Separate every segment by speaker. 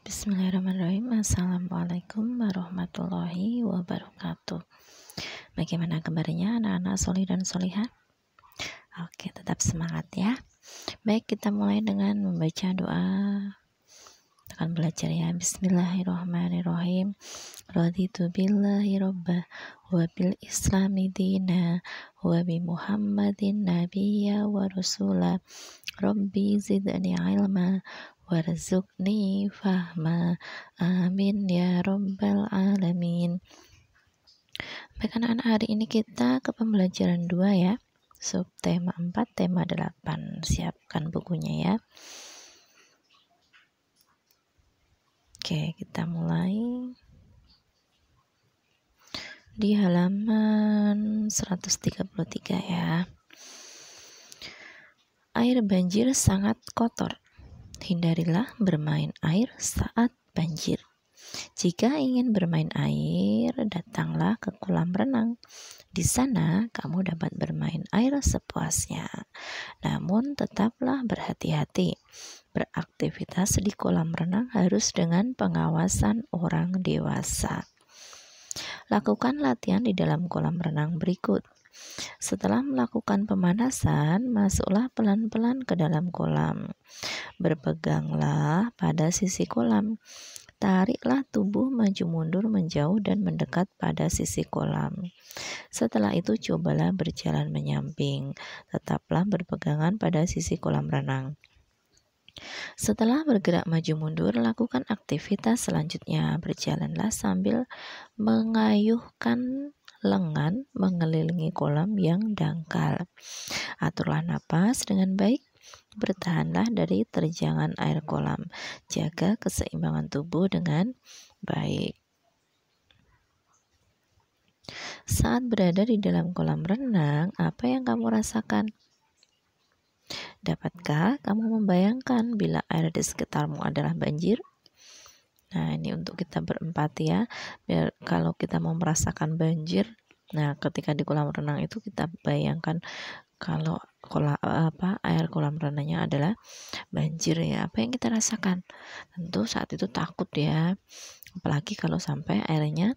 Speaker 1: Bismillahirrahmanirrahim. Assalamualaikum warahmatullahi wabarakatuh. Bagaimana kabarnya anak-anak soli dan soliha? Oke, tetap semangat ya. Baik, kita mulai dengan membaca doa. Kita akan belajar ya. Bismillahirrahmanirrahim. Raditu billahi robbah wabil bil islami dina wa muhammadin nabiya wa rasulah. Rabbi zidani ilma Warzukni fahma Amin ya robbal alamin Baik anak-anak hari ini kita ke pembelajaran 2 ya Subtema 4, tema 8 Siapkan bukunya ya Oke kita mulai di halaman 133 ya air banjir sangat kotor hindarilah bermain air saat banjir. Jika ingin bermain air, datanglah ke kolam renang. Di sana, kamu dapat bermain air sepuasnya. Namun, tetaplah berhati-hati. Beraktivitas di kolam renang harus dengan pengawasan orang dewasa. Lakukan latihan di dalam kolam renang berikut. Setelah melakukan pemanasan, masuklah pelan-pelan ke dalam kolam. Berpeganglah pada sisi kolam. Tariklah tubuh maju mundur menjauh dan mendekat pada sisi kolam. Setelah itu cobalah berjalan menyamping. Tetaplah berpegangan pada sisi kolam renang. Setelah bergerak maju mundur, lakukan aktivitas selanjutnya. Berjalanlah sambil mengayuhkan lengan mengelilingi kolam yang dangkal. Aturlah napas dengan baik bertahanlah dari terjangan air kolam. Jaga keseimbangan tubuh dengan baik. Saat berada di dalam kolam renang, apa yang kamu rasakan? Dapatkah kamu membayangkan bila air di sekitarmu adalah banjir? Nah, ini untuk kita berempat ya. Biar kalau kita mau merasakan banjir, nah ketika di kolam renang itu kita bayangkan kalau kolam apa air kolam renangnya adalah banjir ya. Apa yang kita rasakan? Tentu saat itu takut ya. Apalagi kalau sampai airnya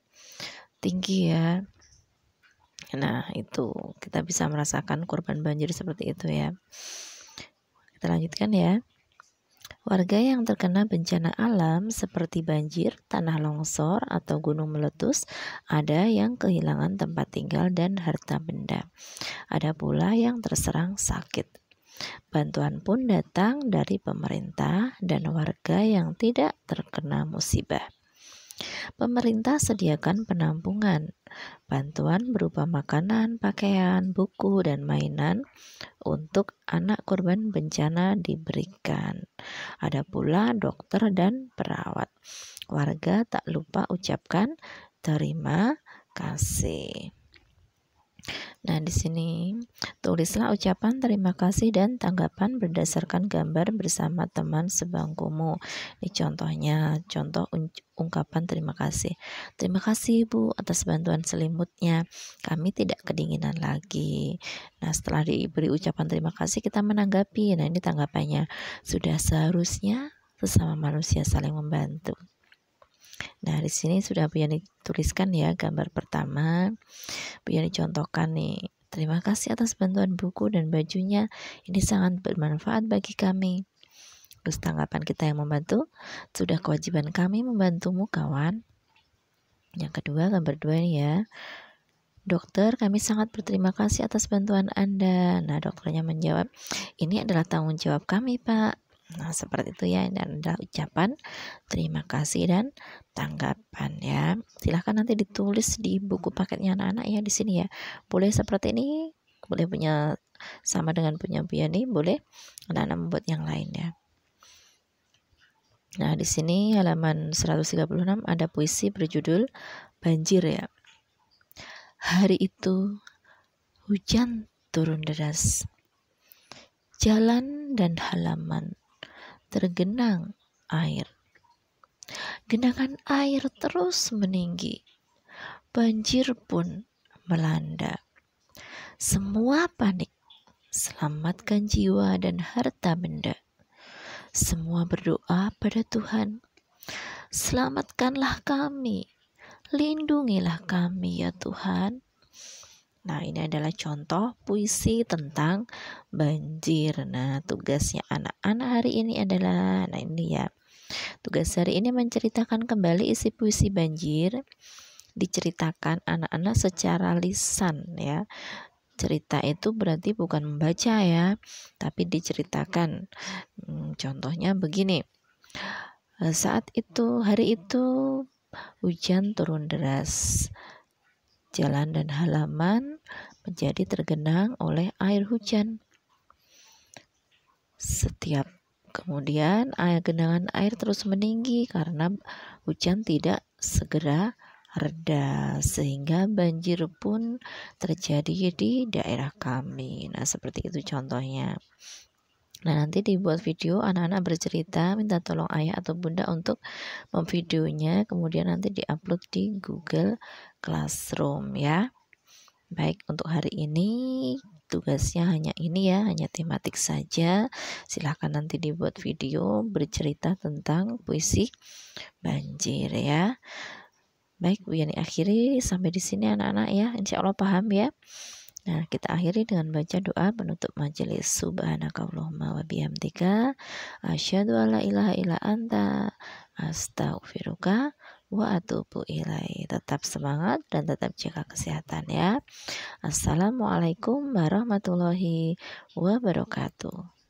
Speaker 1: tinggi ya. Nah, itu kita bisa merasakan korban banjir seperti itu ya. Kita lanjutkan ya. Warga yang terkena bencana alam seperti banjir, tanah longsor, atau gunung meletus, ada yang kehilangan tempat tinggal dan harta benda. Ada pula yang terserang sakit. Bantuan pun datang dari pemerintah dan warga yang tidak terkena musibah. Pemerintah sediakan penampungan, bantuan berupa makanan, pakaian, buku, dan mainan untuk anak korban bencana diberikan. Ada pula dokter dan perawat. Warga tak lupa ucapkan terima kasih sini, tulislah ucapan terima kasih dan tanggapan berdasarkan gambar bersama teman sebangkumu. Ini contohnya, contoh ungkapan terima kasih. Terima kasih Bu atas bantuan selimutnya. Kami tidak kedinginan lagi. Nah, setelah diberi ucapan terima kasih, kita menanggapi. Nah, ini tanggapannya. Sudah seharusnya sesama manusia saling membantu. Nah, di sini sudah Bu Yani tuliskan ya gambar pertama. Bu Yani contohkan nih. Terima kasih atas bantuan buku dan bajunya. Ini sangat bermanfaat bagi kami. Terus tanggapan kita yang membantu, sudah kewajiban kami membantumu kawan. Yang kedua, gambar dua nih ya. Dokter, kami sangat berterima kasih atas bantuan Anda. Nah, dokternya menjawab, ini adalah tanggung jawab kami, Pak. Nah, seperti itu ya. Dan adalah ucapan terima kasih dan tanggapan ya. Silahkan nanti ditulis di buku paketnya anak-anak ya di sini ya. Boleh seperti ini, boleh punya sama dengan punya Bu Yani, boleh anak-anak membuat yang lain ya. Nah, di sini halaman 136 ada puisi berjudul Banjir ya. Hari itu hujan turun deras. Jalan dan halaman tergenang air. Genangan air terus meninggi. Banjir pun melanda. Semua panik. Selamatkan jiwa dan harta benda. Semua berdoa pada Tuhan. Selamatkanlah kami. Lindungilah kami ya Tuhan Nah, ini adalah contoh puisi tentang banjir. Nah, tugasnya anak-anak hari ini adalah nah ini ya. Tugas hari ini menceritakan kembali isi puisi banjir diceritakan anak-anak secara lisan ya. Cerita itu berarti bukan membaca ya, tapi diceritakan. Hmm, contohnya begini. Saat itu, hari itu hujan turun deras. Jalan dan halaman menjadi tergenang oleh air hujan. Setiap kemudian air genangan air terus meninggi karena hujan tidak segera reda sehingga banjir pun terjadi di daerah kami. Nah, seperti itu contohnya. Nah, nanti dibuat video anak-anak bercerita minta tolong ayah atau bunda untuk memvideonya kemudian nanti diupload di Google Classroom ya. Baik, untuk hari ini tugasnya hanya ini ya, hanya tematik saja. Silahkan nanti dibuat video bercerita tentang puisi banjir ya. Baik, Bu Yani akhiri sampai di sini anak-anak ya. Insya Allah paham ya. Nah, kita akhiri dengan baca doa penutup majelis. Subhanakallahumma wa bihamdika asyhadu an ilaha illa anta astaghfiruka wa atubu ilai. Tetap semangat dan tetap jaga kesehatan ya. Assalamualaikum warahmatullahi wabarakatuh.